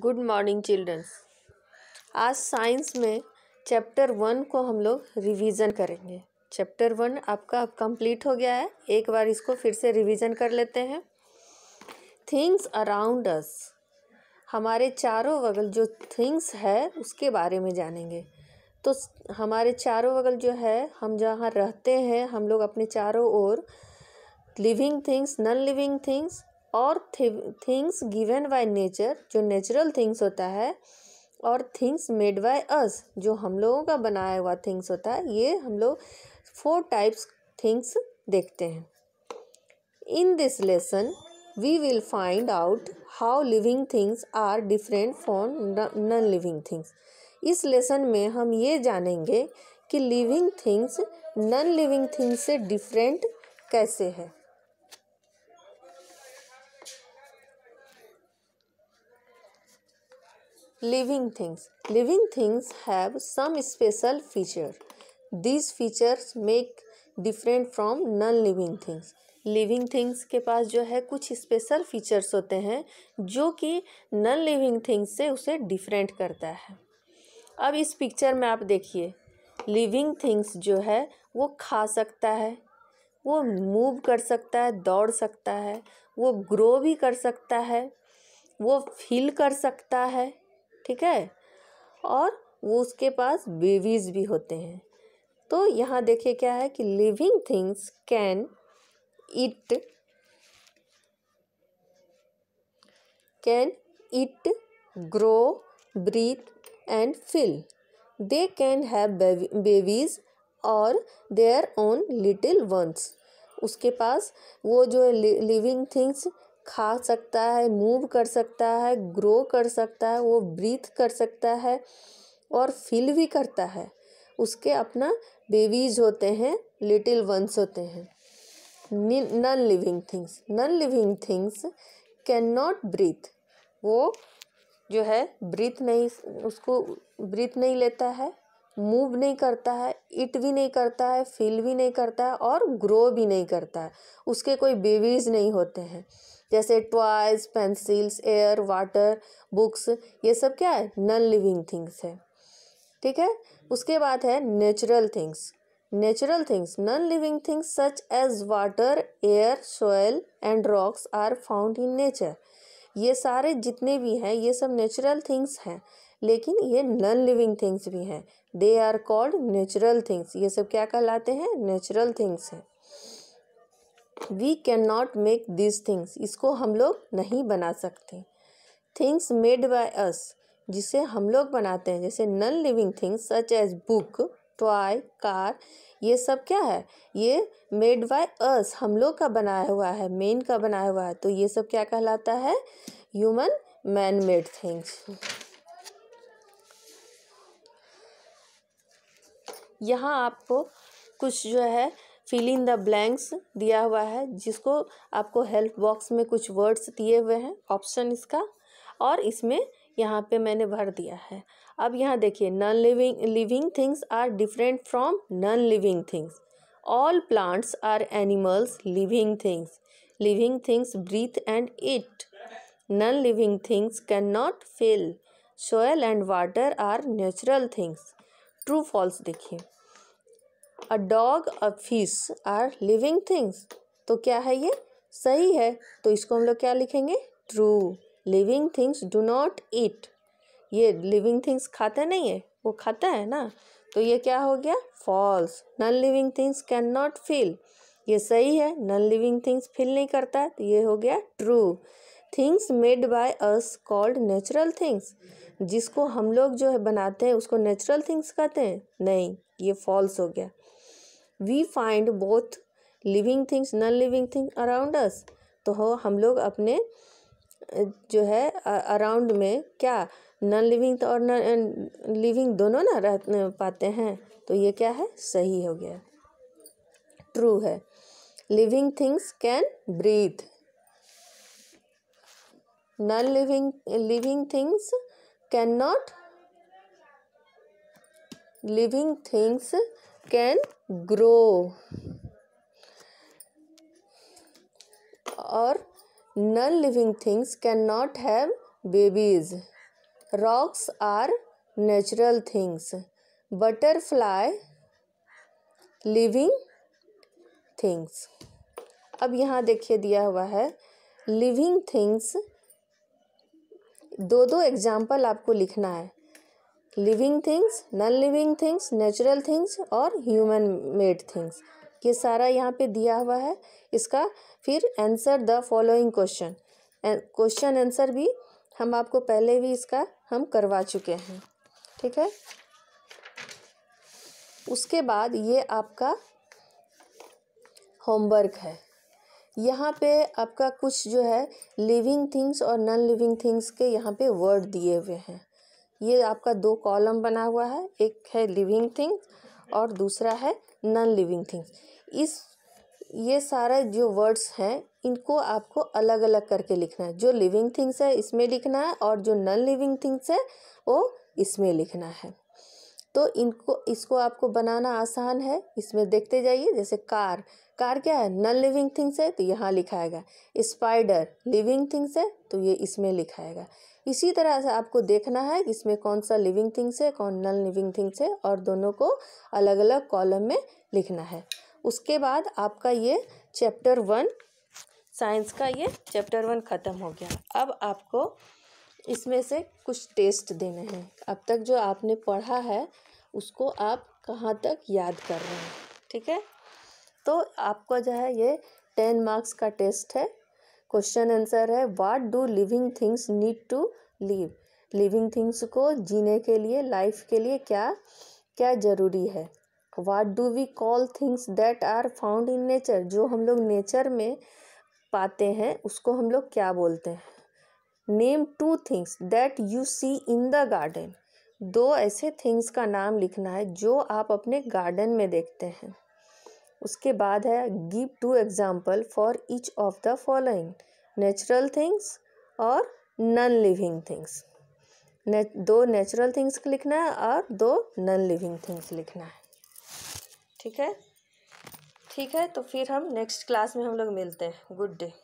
good morning childrens आज science में chapter one को हम लोग रिवीजन करेंगे चैप्टर वन आपका कंप्लीट हो गया है एक बार इसको फिर से रिवीजन कर लेते हैं थिंग्स अराउंड अस हमारे चारों बगल जो थिंग्स है उसके बारे में जानेंगे तो हमारे चारों बगल जो है हम जहाँ रहते हैं हम लोग अपने चारों ओर living things non living things और थिंग्स गिवन बाय नेचर जो नेचुरल थिंग्स होता है और थिंग्स मेड बाय अस जो हम लोगों का बनाया हुआ थिंग्स होता है ये हम लोग फोर टाइप्स थिंग्स देखते हैं in this lesson we will find out how living things are different from non living things इस लेसन में हम ये जानेंगे कि living things non living things से डिफरेंट कैसे है living things living things have some special feature these features make different from non living things living things के पास जो है कुछ स्पेशल फीचर्स होते हैं जो कि नॉन लिविंग थिंग्स से उसे डिफरेंट करता है अब इस पिक्चर में आप देखिए लिविंग थिंग्स जो है वो खा सकता है वो मूव कर सकता है दौड़ सकता है वो ग्रो भी कर सकता है वो फील कर सकता है ठीक है और वो उसके पास बेबीज़ भी होते हैं तो यहाँ देखिए क्या है कि living things can eat can eat grow breathe and feel they can have babies और देयर ओन लिटिल वंस उसके पास वो जो है लिविंग थिंग्स खा सकता है मूव कर सकता है ग्रो कर सकता है वो ब्रीथ कर सकता है और फील भी करता है उसके अपना बेबीज होते हैं लिटिल वंस होते हैं non living things non living things can cannot breathe वो जो है ब्रीथ नहीं उसको ब्रीथ नहीं लेता है मूव नहीं करता है इट भी नहीं करता है फील भी नहीं करता है और ग्रो भी नहीं करता है उसके कोई बेबीज़ नहीं होते हैं जैसे toys pencils air water books ये सब क्या है नॉन लिविंग थिंग्स है ठीक है उसके बाद है natural things natural things non living things such as water air soil and rocks are found in nature ये सारे जितने भी हैं ये सब नेचुरल थिंग्स हैं लेकिन ये नॉन लिविंग थिंग्स भी हैं they are called natural things ये सब क्या कहलाते हैं नेचुरल थिंग्स हैं we can not make this things इसको हम लोग नहीं बना सकते थिंग्स मेड बाय अस जिसे हम लोग बनाते हैं जैसे non living things such as book toy car ये सब क्या है ये मेड बाय अस हम लोग का बनाया हुआ है मेन का बनाया हुआ है तो ये सब क्या कहलाता है ह्यूमन मैन मेड थिंग्स यहाँ आपको कुछ जो है फिल इन द ब्लैंक्स दिया हुआ है जिसको आपको हेल्प बॉक्स में कुछ वर्ड्स दिए हुए हैं ऑप्शन इसका और इसमें यहाँ पे मैंने भर दिया है अब यहाँ देखिए non living living things are different from non living things all plants are animals living things living things breathe and eat non living things can not feel soil and water are natural things true false देखिए a dog a fish are living things तो क्या है ये सही है तो इसको हम लोग क्या लिखेंगे true living things do not eat ये लिविंग थिंग्स खाते नहीं है वो खाता है ना तो ये क्या हो गया false non living things can not feel ये सही है नॉन लिविंग थिंग्स फील नहीं करता है तो ये हो गया true things made by us called natural things जिसको हम लोग जो है बनाते हैं उसको नेचुरल थिंग्स कहते हैं नहीं ये फॉल्स हो गया we find both living things non living thing around us तो हो हम लोग अपने जो है अराउंड में क्या नॉन लिविंग तो और नॉन लिविंग दोनों ना रह पाते हैं तो ये क्या है सही हो गया ट्रू है living things can breathe non living living things can not living things can grow or non-living things cannot have babies rocks are natural things butterfly living things अब यहाँ देखिए दिया हुआ है लिविंग थिंग्स दो दो एग्जाम्पल आपको लिखना है living things non living things natural things और ह्यूमन मेड थिंग्स ये सारा यहाँ पे दिया हुआ है इसका फिर answer the following question question answer भी हम आपको पहले भी इसका हम करवा चुके हैं ठीक है उसके बाद ये आपका होमवर्क है यहाँ पे आपका कुछ जो है लिविंग थिंग्स और नॉन लिविंग थिंग्स के यहाँ पे वर्ड दिए हुए हैं ये आपका दो कॉलम बना हुआ है एक है लिविंग थिंग्स और दूसरा है नॉन लिविंग थिंग्स इस ये सारे जो वर्ड्स हैं इनको आपको अलग अलग करके लिखना है जो लिविंग थिंग्स है इसमें लिखना है और जो नॉन लिविंग थिंग्स है वो इसमें लिखना है तो इनको इसको आपको बनाना आसान है इसमें देखते जाइए जैसे कार कार क्या है नॉन लिविंग थिंग्स है तो यहाँ लिखाएगा स्पाइडर लिविंग थिंग्स है तो ये इसमें लिखाएगा इसी तरह से आपको देखना है कि इसमें कौन सा लिविंग थिंग्स है कौन नॉन लिविंग थिंग्स है और दोनों को अलग अलग कॉलम में लिखना है उसके बाद आपका ये चैप्टर वन साइंस का ये चैप्टर वन ख़त्म हो गया अब आपको इसमें से कुछ टेस्ट देने हैं अब तक जो आपने पढ़ा है उसको आप कहाँ तक याद कर रहे हैं ठीक है तो आपका जो है ये टेन मार्क्स का टेस्ट है क्वेश्चन आंसर है what do living things need to live living things को जीने के लिए लाइफ के लिए क्या क्या ज़रूरी है what do we call things that are found in nature जो हम लोग नेचर में पाते हैं उसको हम लोग क्या बोलते हैं name two things that you see in the garden दो ऐसे थिंग्स का नाम लिखना है जो आप अपने गार्डन में देखते हैं उसके बाद है give two example for each of the following natural things और नॉन लिविंग थिंग्स दो नेचुरल थिंग्स लिखना है और दो नॉन लिविंग थिंग्स लिखना है ठीक है ठीक है तो फिर हम नेक्स्ट क्लास में हम लोग मिलते हैं गुड डे